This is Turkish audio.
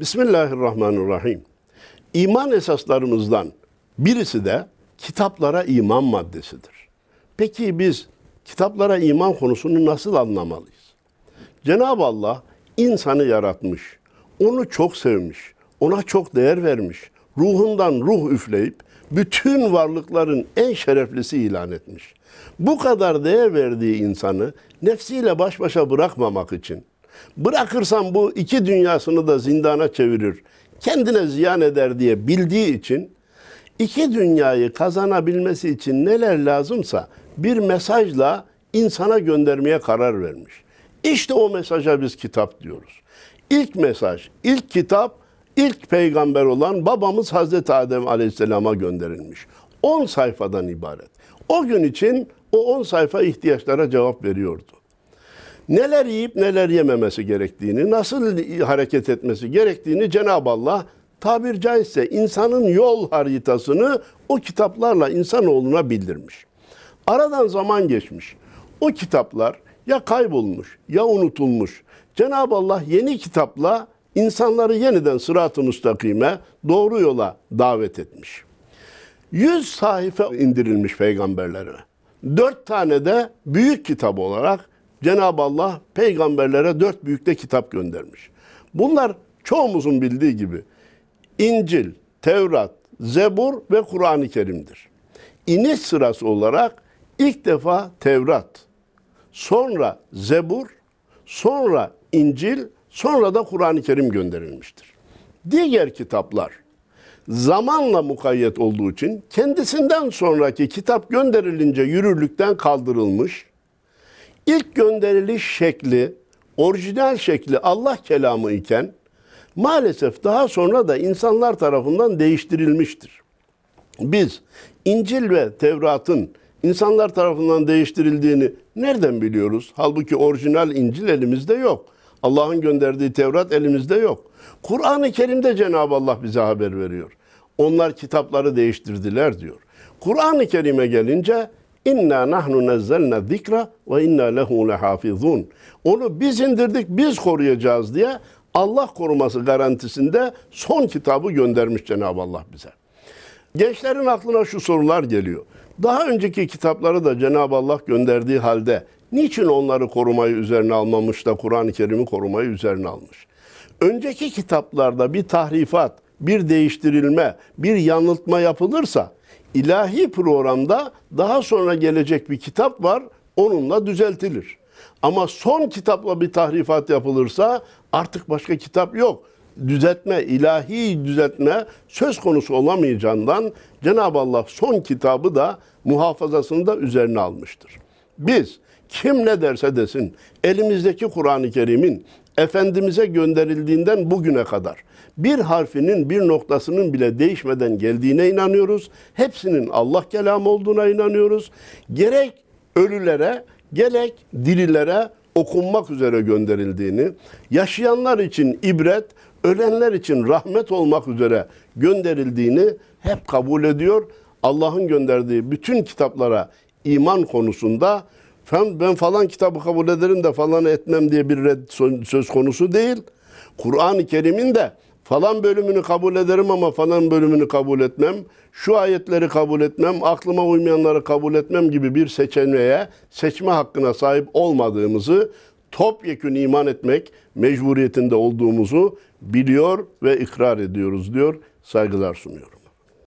Bismillahirrahmanirrahim. İman esaslarımızdan birisi de kitaplara iman maddesidir. Peki biz kitaplara iman konusunu nasıl anlamalıyız? Cenab-ı Allah insanı yaratmış, onu çok sevmiş, ona çok değer vermiş, ruhundan ruh üfleyip bütün varlıkların en şereflisi ilan etmiş. Bu kadar değer verdiği insanı nefsiyle baş başa bırakmamak için, Bırakırsan bu iki dünyasını da zindana çevirir. Kendine ziyan eder diye bildiği için iki dünyayı kazanabilmesi için neler lazımsa bir mesajla insana göndermeye karar vermiş. İşte o mesaja biz kitap diyoruz. İlk mesaj, ilk kitap, ilk peygamber olan babamız Hazreti Adem Aleyhisselam'a gönderilmiş. 10 sayfadan ibaret. O gün için o 10 sayfa ihtiyaçlara cevap veriyordu neler yiyip neler yememesi gerektiğini, nasıl hareket etmesi gerektiğini Cenab-ı Allah tabir caizse insanın yol haritasını o kitaplarla insanoğluna bildirmiş. Aradan zaman geçmiş. O kitaplar ya kaybolmuş ya unutulmuş. Cenab-ı Allah yeni kitapla insanları yeniden sırat-ı müstakime doğru yola davet etmiş. Yüz sahife indirilmiş peygamberlere. Dört tane de büyük kitap olarak Cenab-ı Allah peygamberlere dört büyükte kitap göndermiş. Bunlar çoğumuzun bildiği gibi İncil, Tevrat, Zebur ve Kur'an-ı Kerim'dir. İniş sırası olarak ilk defa Tevrat, sonra Zebur, sonra İncil, sonra da Kur'an-ı Kerim gönderilmiştir. Diğer kitaplar zamanla mukayyet olduğu için kendisinden sonraki kitap gönderilince yürürlükten kaldırılmış, İlk gönderiliş şekli, orijinal şekli Allah kelamı iken maalesef daha sonra da insanlar tarafından değiştirilmiştir. Biz İncil ve Tevrat'ın insanlar tarafından değiştirildiğini nereden biliyoruz? Halbuki orijinal İncil elimizde yok. Allah'ın gönderdiği Tevrat elimizde yok. Kur'an-ı Kerim'de Cenab-ı Allah bize haber veriyor. Onlar kitapları değiştirdiler diyor. Kur'an-ı Kerim'e gelince İnna nahnu nazzalna zikra ve inna lehu lehafizun. Onu biz indirdik, biz koruyacağız diye Allah koruması garantisinde son kitabı göndermiş Cenab-ı Allah bize. Gençlerin aklına şu sorular geliyor. Daha önceki kitapları da Cenab-ı Allah gönderdiği halde niçin onları korumayı üzerine almamış da Kur'an-ı Kerim'i korumayı üzerine almış? Önceki kitaplarda bir tahrifat, bir değiştirilme, bir yanıltma yapılırsa ilahi programda daha sonra gelecek bir kitap var. Onunla düzeltilir. Ama son kitapla bir tahrifat yapılırsa artık başka kitap yok. Düzeltme, ilahi düzeltme söz konusu olamayacağından Cenab-ı Allah son kitabı da muhafazasını da üzerine almıştır. Biz kim ne derse desin elimizdeki Kur'an-ı Kerim'in Efendimiz'e gönderildiğinden bugüne kadar bir harfinin bir noktasının bile değişmeden geldiğine inanıyoruz. Hepsinin Allah kelamı olduğuna inanıyoruz. Gerek ölülere gerek dirilere okunmak üzere gönderildiğini, yaşayanlar için ibret, ölenler için rahmet olmak üzere gönderildiğini hep kabul ediyor. Allah'ın gönderdiği bütün kitaplara iman konusunda Falan, ben falan kitabı kabul ederim de falan etmem diye bir red söz konusu değil. Kur'an-ı Kerim'in de falan bölümünü kabul ederim ama falan bölümünü kabul etmem, şu ayetleri kabul etmem, aklıma uymayanları kabul etmem gibi bir seçeneğe, seçme hakkına sahip olmadığımızı, topyekün iman etmek mecburiyetinde olduğumuzu biliyor ve ikrar ediyoruz diyor, saygılar sunuyorum.